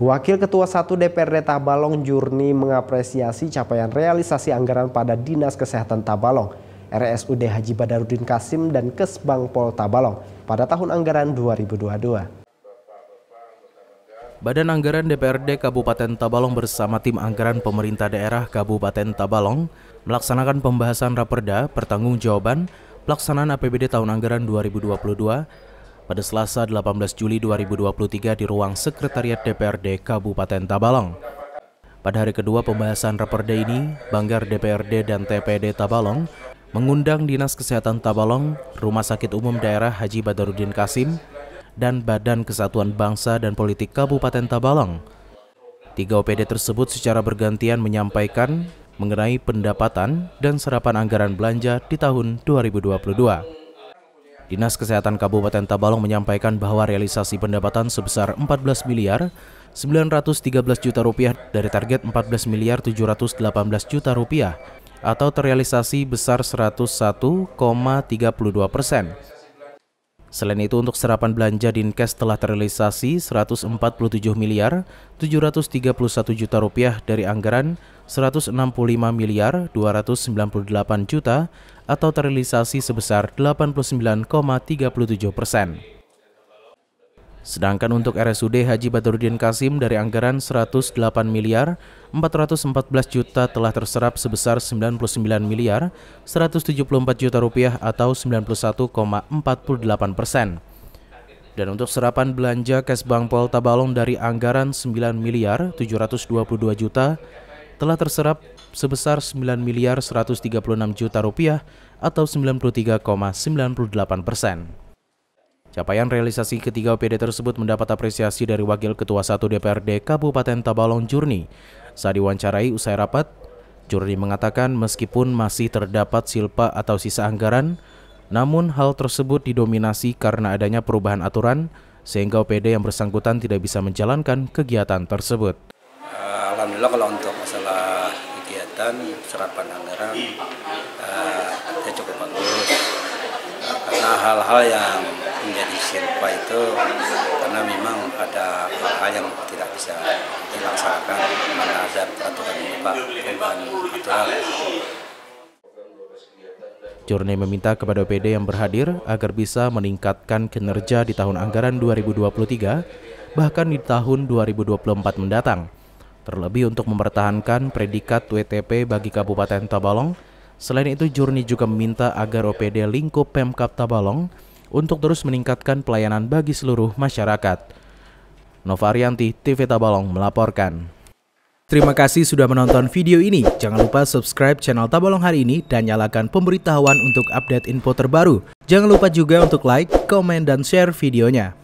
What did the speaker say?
Wakil Ketua 1 DPRD Tabalong Jurni mengapresiasi capaian realisasi anggaran pada Dinas Kesehatan Tabalong, RSUD Haji Badarudin Kasim dan Kesbangpol Tabalong pada tahun anggaran 2022. Badan Anggaran DPRD Kabupaten Tabalong bersama tim anggaran pemerintah daerah Kabupaten Tabalong melaksanakan pembahasan raperda pertanggungjawaban pelaksanaan APBD tahun anggaran 2022 pada Selasa 18 Juli 2023 di ruang Sekretariat DPRD Kabupaten Tabalong. Pada hari kedua pembahasan Raperda ini, Banggar DPRD dan TPD Tabalong mengundang Dinas Kesehatan Tabalong, Rumah Sakit Umum Daerah Haji Badarudin Kasim, dan Badan Kesatuan Bangsa dan Politik Kabupaten Tabalong. Tiga OPD tersebut secara bergantian menyampaikan mengenai pendapatan dan serapan anggaran belanja di tahun 2022. Dinas Kesehatan Kabupaten Tabalong menyampaikan bahwa realisasi pendapatan sebesar 14 miliar 913 juta rupiah dari target 14 miliar 718 juta rupiah atau terrealisasi besar 101,32 persen. Selain itu untuk serapan belanja Dinkes telah terrealisasi 147 miliar 731 juta rupiah dari anggaran 165 miliar 298 juta atau terrealisasi sebesar 89,37 persen. Sedangkan untuk RSUD Haji Badruddin Kasim dari anggaran 108 miliar 414 juta telah terserap sebesar 99 miliar 174 juta rupiah atau 91,48 persen. Dan untuk serapan belanja Kesbang Pol Tabalong dari anggaran 9 miliar 722 juta telah terserap sebesar 9 miliar 136 juta rupiah atau 93,98 persen. Capaian realisasi ketiga OPD tersebut mendapat apresiasi dari Wakil Ketua 1 DPRD Kabupaten Tabalong Jurni. Saat diwawancarai usai rapat, Jurni mengatakan meskipun masih terdapat silpa atau sisa anggaran, namun hal tersebut didominasi karena adanya perubahan aturan, sehingga OPD yang bersangkutan tidak bisa menjalankan kegiatan tersebut. Eh, Alhamdulillah kalau untuk kegiatan serapan anggaran uh, ya cukup bagus. Uh, karena hal-hal yang menjadi serupa itu karena memang ada hal-hal yang tidak bisa dilaksanakan karena ada peraturan Pak perubahan aturan. Jurni meminta kepada OPD yang berhadir agar bisa meningkatkan kinerja di tahun anggaran 2023, bahkan di tahun 2024 mendatang terlebih untuk mempertahankan predikat WTP bagi Kabupaten Tabalong. Selain itu, Jurni juga meminta agar OPD lingkup Pemkap Tabalong untuk terus meningkatkan pelayanan bagi seluruh masyarakat. Novarianti, TV Tabalong melaporkan. Terima kasih sudah menonton video ini. Jangan lupa subscribe channel Tabalong hari ini dan nyalakan pemberitahuan untuk update info terbaru. Jangan lupa juga untuk like, komen, dan share videonya.